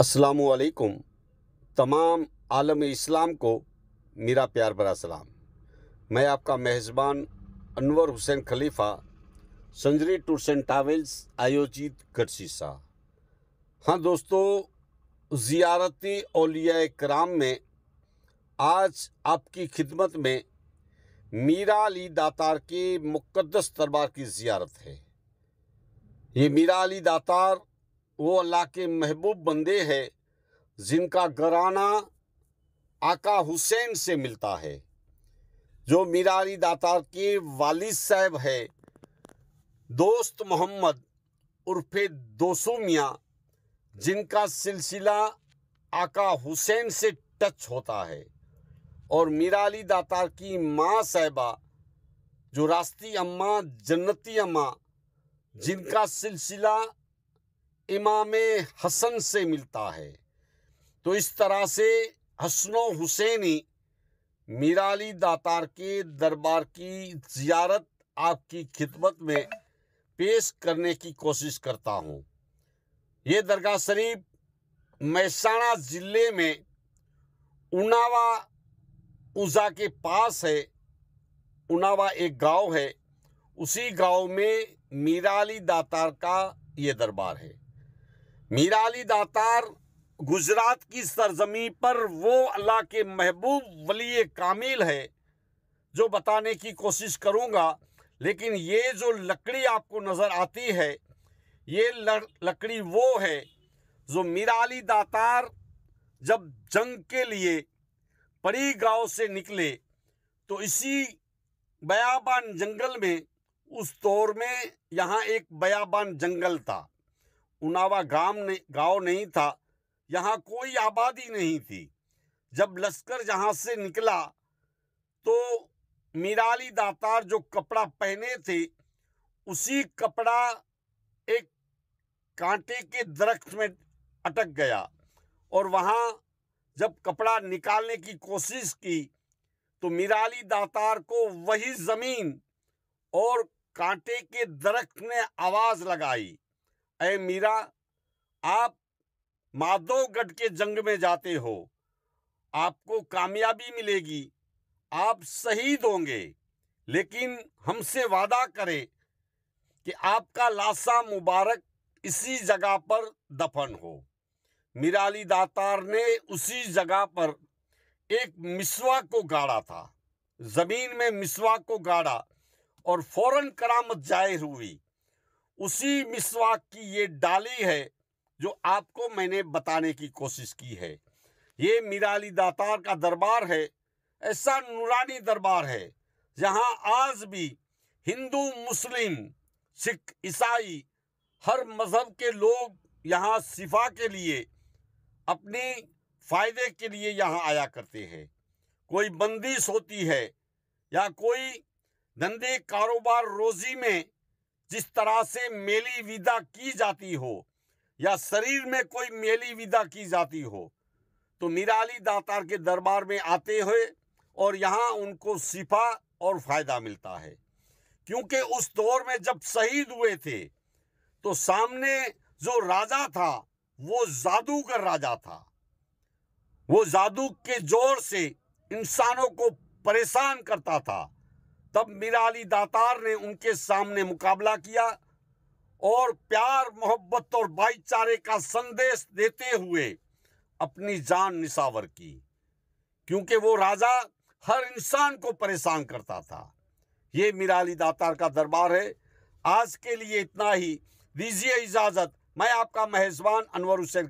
असलकुम तमाम आलम इस्लाम को मेरा प्यार भरा सलाम मैं आपका मेज़बान Anwar Hussain Khalifa Sanjari tours and travels आयोजित गढ़शीसा हाँ दोस्तों ज़ियारती अलिया कराम में आज आपकी खिदमत में मीरा अली दातार के मुक़दस दरबार की ज़ियारत है ये मीरा अली दातार वो अल्लाह के महबूब बंदे हैं जिनका घराना आका हुसैन से मिलता है जो मीरारी दातार के वालिद साहब है दोस्त मोहम्मद उर्फे दोसू मियाँ जिनका सिलसिला आका हुसैन से टच होता है और मीराली दातार की माँ साहबा जो रास्ती अम्मा जन्नती अम्मा जिनका सिलसिला इमाम हसन से मिलता है तो इस तरह से हसनो हुसैनी मीराली दातार के दरबार की जियारत आपकी खिदमत में पेश करने की कोशिश करता हूँ ये दरगाह शरीफ महसाणा ज़िले में उनावा उजा के पास है उनावा एक गांव है उसी गांव में मीराली दातार का ये दरबार है मीराली दातार गुजरात की सरजमी पर वो अल्लाह के महबूब वली कामिल है जो बताने की कोशिश करूँगा लेकिन ये जो लकड़ी आपको नज़र आती है ये लकड़ी वो है जो मीराली दातार जब जंग के लिए परी गांव से निकले तो इसी बयाबान जंगल में उस दौर में यहाँ एक बयाबान जंगल था उनावा गांव नहीं गाँव नहीं था यहाँ कोई आबादी नहीं थी जब लश्कर जहाँ से निकला तो मीराली दातार जो कपड़ा पहने थे उसी कपड़ा एक कांटे के दरख्त में अटक गया और वहाँ जब कपड़ा निकालने की कोशिश की तो मीराली दातार को वही ज़मीन और कांटे के दरख्त ने आवाज़ लगाई ए मीरा आप माधवगढ़ के जंग में जाते हो आपको कामयाबी मिलेगी आप शहीद होंगे लेकिन हमसे वादा करें कि आपका लाशा मुबारक इसी जगह पर दफन हो मिराली दातार ने उसी जगह पर एक मिसवा को गाड़ा था ज़मीन में मिसवा को गाड़ा और फौरन करामत जाहिर हुई उसी मिसवाक की ये डाली है जो आपको मैंने बताने की कोशिश की है ये मीराली दातार का दरबार है ऐसा नूरानी दरबार है जहाँ आज भी हिंदू मुस्लिम सिख ईसाई हर मज़हब के लोग यहाँ शिफा के लिए अपने फ़ायदे के लिए यहाँ आया करते हैं कोई बंदिश होती है या कोई धंधे कारोबार रोजी में जिस तरह से मेली विदा की जाती हो या शरीर में कोई मेली विदा की जाती हो तो निराली दातार के दरबार में आते हुए और यहाँ उनको शिफा और फायदा मिलता है क्योंकि उस दौर में जब शहीद हुए थे तो सामने जो राजा था वो जादूगर राजा था वो जादू के जोर से इंसानों को परेशान करता था तब मीरा अली दातार ने उनके सामने मुकाबला किया और प्यार मोहब्बत और भाईचारे का संदेश देते हुए अपनी जान निसावर की क्योंकि वो राजा हर इंसान को परेशान करता था ये मीरा अली दातार का दरबार है आज के लिए इतना ही दीजिए इजाज़त मैं आपका मेहजबान अनवर हुसैन